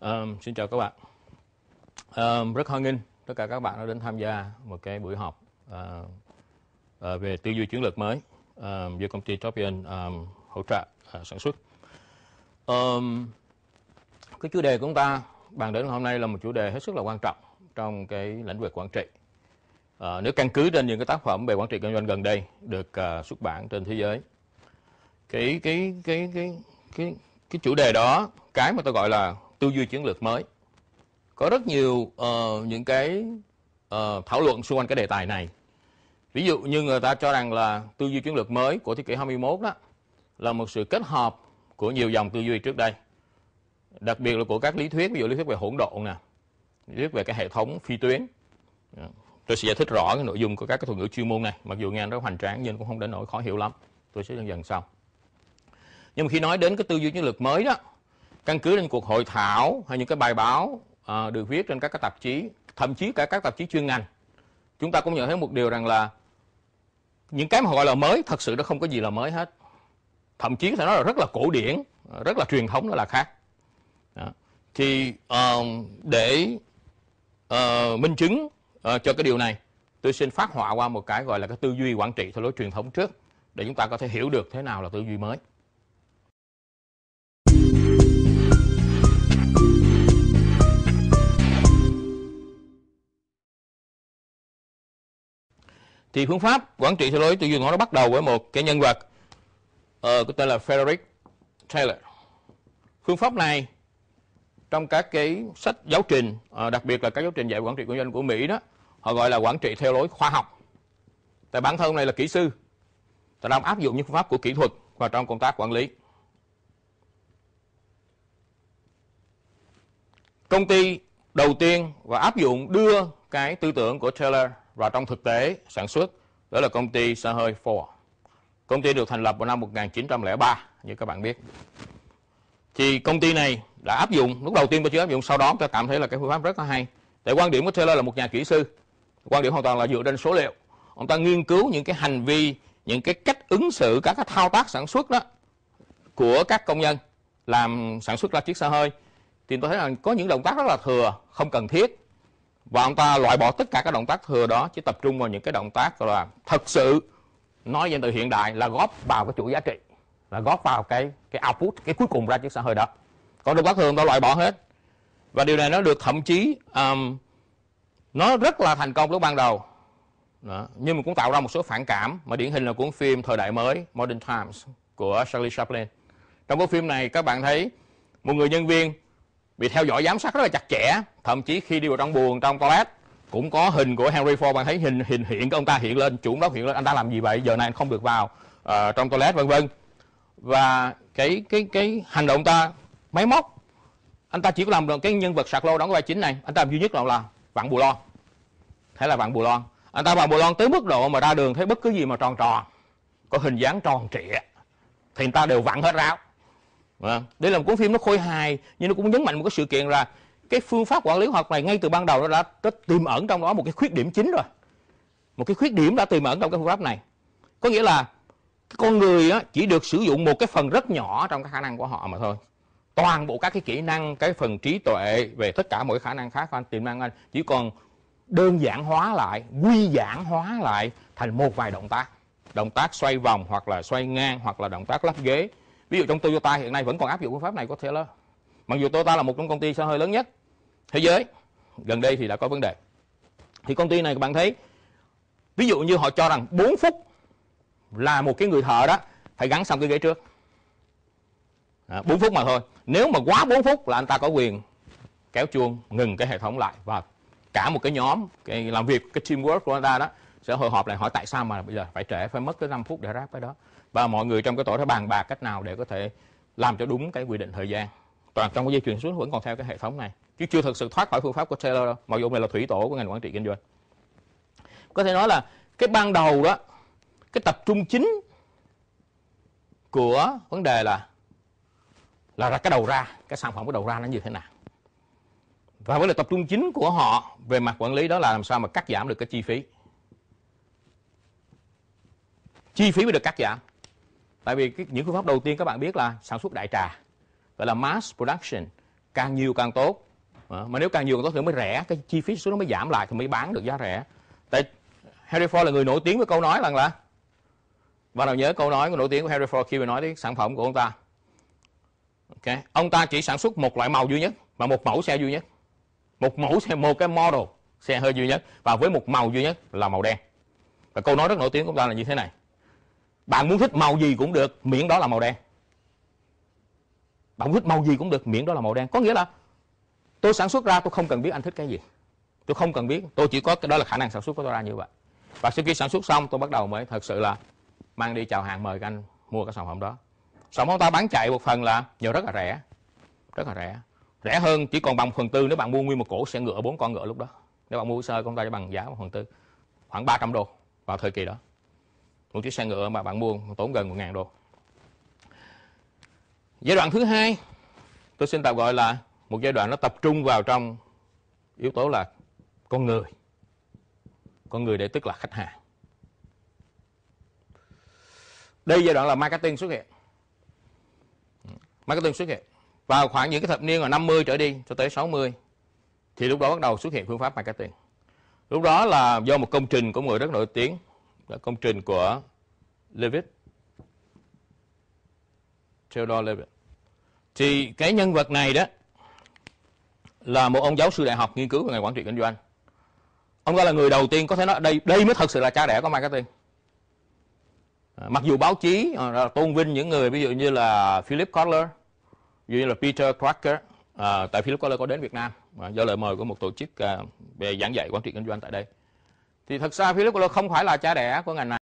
Um, xin chào các bạn. Um, rất hoan nghênh tất cả các bạn đã đến tham gia một cái buổi họp uh, uh, về tư duy chiến lược mới um, do công ty Topian um, hỗ trợ uh, sản xuất. Um, cái chủ đề của chúng ta bàn đến hôm nay là một chủ đề hết sức là quan trọng trong cái lĩnh vực quản trị. Uh, nếu căn cứ trên những cái tác phẩm về quản trị kinh doanh gần đây được uh, xuất bản trên thế giới, cái cái cái cái cái cái chủ đề đó, cái mà tôi gọi là tư duy chiến lược mới có rất nhiều uh, những cái uh, thảo luận xung quanh cái đề tài này ví dụ như người ta cho rằng là tư duy chiến lược mới của thế kỷ 21 đó là một sự kết hợp của nhiều dòng tư duy trước đây đặc biệt là của các lý thuyết ví dụ lý thuyết về hỗn độn nè lý thuyết về cái hệ thống phi tuyến tôi sẽ giải thích rõ cái nội dung của các cái thuật ngữ chuyên môn này mặc dù nghe nó hoành tráng nhưng cũng không đến nỗi khó hiểu lắm tôi sẽ dần dần sau nhưng mà khi nói đến cái tư duy chiến lược mới đó căn cứ lên cuộc hội thảo hay những cái bài báo à, được viết trên các cái tạp chí thậm chí cả các tạp chí chuyên ngành chúng ta cũng nhận thấy một điều rằng là những cái mà gọi là mới thật sự nó không có gì là mới hết thậm chí có thể nói là rất là cổ điển rất là truyền thống nó là khác Đó. thì uh, để uh, minh chứng uh, cho cái điều này tôi xin phát họa qua một cái gọi là cái tư duy quản trị theo lối truyền thống trước để chúng ta có thể hiểu được thế nào là tư duy mới thì phương pháp quản trị theo lối tư duy ngôn nó bắt đầu với một cái nhân vật ờ, có tên là Frederick Taylor phương pháp này trong các cái sách giáo trình à, đặc biệt là các giáo trình dạy quản trị kinh doanh của Mỹ đó họ gọi là quản trị theo lối khoa học tại bản thân này là kỹ sư ta đang áp dụng những phương pháp của kỹ thuật vào trong công tác quản lý công ty đầu tiên và áp dụng đưa cái tư tưởng của Taylor và trong thực tế sản xuất, đó là công ty xe hơi Ford. Công ty được thành lập vào năm 1903, như các bạn biết. Thì công ty này đã áp dụng, lúc đầu tiên tôi chưa áp dụng, sau đó tôi cảm thấy là cái phương pháp rất là hay. Tại quan điểm của Taylor là một nhà kỹ sư, quan điểm hoàn toàn là dựa trên số liệu. Ông ta nghiên cứu những cái hành vi, những cái cách ứng xử, các cái thao tác sản xuất đó của các công nhân làm sản xuất ra chiếc xe hơi thì tôi thấy là có những động tác rất là thừa, không cần thiết và ông ta loại bỏ tất cả các động tác thừa đó chỉ tập trung vào những cái động tác là thật sự nói danh từ hiện đại là góp vào cái chuỗi giá trị là góp vào cái cái output cái cuối cùng ra chiếc xã hội đó còn động tác thường ta loại bỏ hết và điều này nó được thậm chí um, nó rất là thành công lúc ban đầu đó. nhưng mà cũng tạo ra một số phản cảm mà điển hình là cuốn phim thời đại mới Modern Times của Charlie Chaplin trong cuốn phim này các bạn thấy một người nhân viên bị theo dõi giám sát rất là chặt chẽ thậm chí khi đi vào trong buồng trong toilet cũng có hình của Henry Ford bạn thấy hình hình hiện của ông ta hiện lên chủ đó hiện lên anh ta làm gì vậy giờ này anh không được vào uh, trong toilet vân vân và cái cái cái hành động ta máy móc anh ta chỉ có làm được cái nhân vật sạc lô đóng vai chính này anh ta làm duy nhất là là vặn bù lon thế là vặn bù lon anh ta vặn bù lon tới mức độ mà ra đường thấy bất cứ gì mà tròn tròn có hình dáng tròn trịa thì người ta đều vặn hết ráo vâng để làm cuốn phim nó khôi hài nhưng nó cũng nhấn mạnh một cái sự kiện là cái phương pháp quản lý hoạt này ngay từ ban đầu nó đã, đã tiềm ẩn trong đó một cái khuyết điểm chính rồi một cái khuyết điểm đã tiềm ẩn trong cái phương pháp này có nghĩa là con người á, chỉ được sử dụng một cái phần rất nhỏ trong cái khả năng của họ mà thôi toàn bộ các cái kỹ năng cái phần trí tuệ về tất cả mọi khả năng khác của anh tiềm năng anh chỉ còn đơn giản hóa lại quy giản hóa lại thành một vài động tác động tác xoay vòng hoặc là xoay ngang hoặc là động tác lắp ghế ví dụ trong Toyota hiện nay vẫn còn áp dụng phương pháp này có thể là mặc dù Toyota là một trong công ty xe hơi lớn nhất thế giới gần đây thì đã có vấn đề thì công ty này các bạn thấy ví dụ như họ cho rằng 4 phút là một cái người thợ đó phải gắn xong cái ghế trước à, 4 phút mà thôi nếu mà quá 4 phút là anh ta có quyền kéo chuông ngừng cái hệ thống lại và cả một cái nhóm cái làm việc cái teamwork của anh ta đó sẽ hội họp lại hỏi tại sao mà bây giờ phải trễ phải mất tới 5 phút để ráp cái đó và mọi người trong cái tổ đã bàn bạc cách nào để có thể làm cho đúng cái quy định thời gian toàn trong cái dây chuyền xuống vẫn còn theo cái hệ thống này chứ chưa thực sự thoát khỏi phương pháp của Taylor đâu mặc dù này là thủy tổ của ngành quản trị kinh doanh có thể nói là cái ban đầu đó cái tập trung chính của vấn đề là là ra cái đầu ra cái sản phẩm của đầu ra nó như thế nào và với đề tập trung chính của họ về mặt quản lý đó là làm sao mà cắt giảm được cái chi phí chi phí mới được cắt giảm tại vì cái, những phương pháp đầu tiên các bạn biết là sản xuất đại trà gọi là mass production càng nhiều càng tốt ờ, mà nếu càng nhiều càng tốt thì mới rẻ cái chi phí xuống nó mới giảm lại thì mới bán được giá rẻ tại Harry Ford là người nổi tiếng với câu nói rằng là bạn nào nhớ câu nói của nổi tiếng của Harry Ford khi mà nói đến sản phẩm của ông ta Ok, ông ta chỉ sản xuất một loại màu duy nhất và một mẫu xe duy nhất một mẫu xe một cái model xe hơi duy nhất và với một màu duy nhất là màu đen và câu nói rất nổi tiếng của ông ta là như thế này bạn muốn thích màu gì cũng được miễn đó là màu đen bạn thích màu gì cũng được miễn đó là màu đen có nghĩa là tôi sản xuất ra tôi không cần biết anh thích cái gì tôi không cần biết tôi chỉ có cái đó là khả năng sản xuất của tôi ra như vậy và sau khi sản xuất xong tôi bắt đầu mới thật sự là mang đi chào hàng mời các anh mua cái sản phẩm đó sản phẩm ta bán chạy một phần là nhờ rất là rẻ rất là rẻ rẻ hơn chỉ còn bằng phần tư nếu bạn mua nguyên một cổ sẽ ngựa bốn con ngựa lúc đó nếu bạn mua sơ công ta cho bằng giá một phần tư khoảng 300 đô vào thời kỳ đó một chiếc xe ngựa mà bạn mua tốn gần 1.000 đô giai đoạn thứ hai tôi xin tạm gọi là một giai đoạn nó tập trung vào trong yếu tố là con người con người để tức là khách hàng đây giai đoạn là marketing xuất hiện marketing xuất hiện vào khoảng những cái thập niên là 50 trở đi cho tới 60 thì lúc đó bắt đầu xuất hiện phương pháp marketing lúc đó là do một công trình của người rất nổi tiếng là công trình của Levitt Theodore Levitt thì cái nhân vật này đó là một ông giáo sư đại học nghiên cứu về ngành quản trị kinh doanh ông ta là người đầu tiên có thể nói đây đây mới thật sự là cha đẻ của marketing à, mặc dù báo chí à, tôn vinh những người ví dụ như là Philip Kotler ví dụ như là Peter Crocker à, tại Philip Kotler có đến Việt Nam à, do lời mời của một tổ chức à, về giảng dạy quản trị kinh doanh tại đây thì thật ra philip cooler không phải là cha đẻ của ngành này.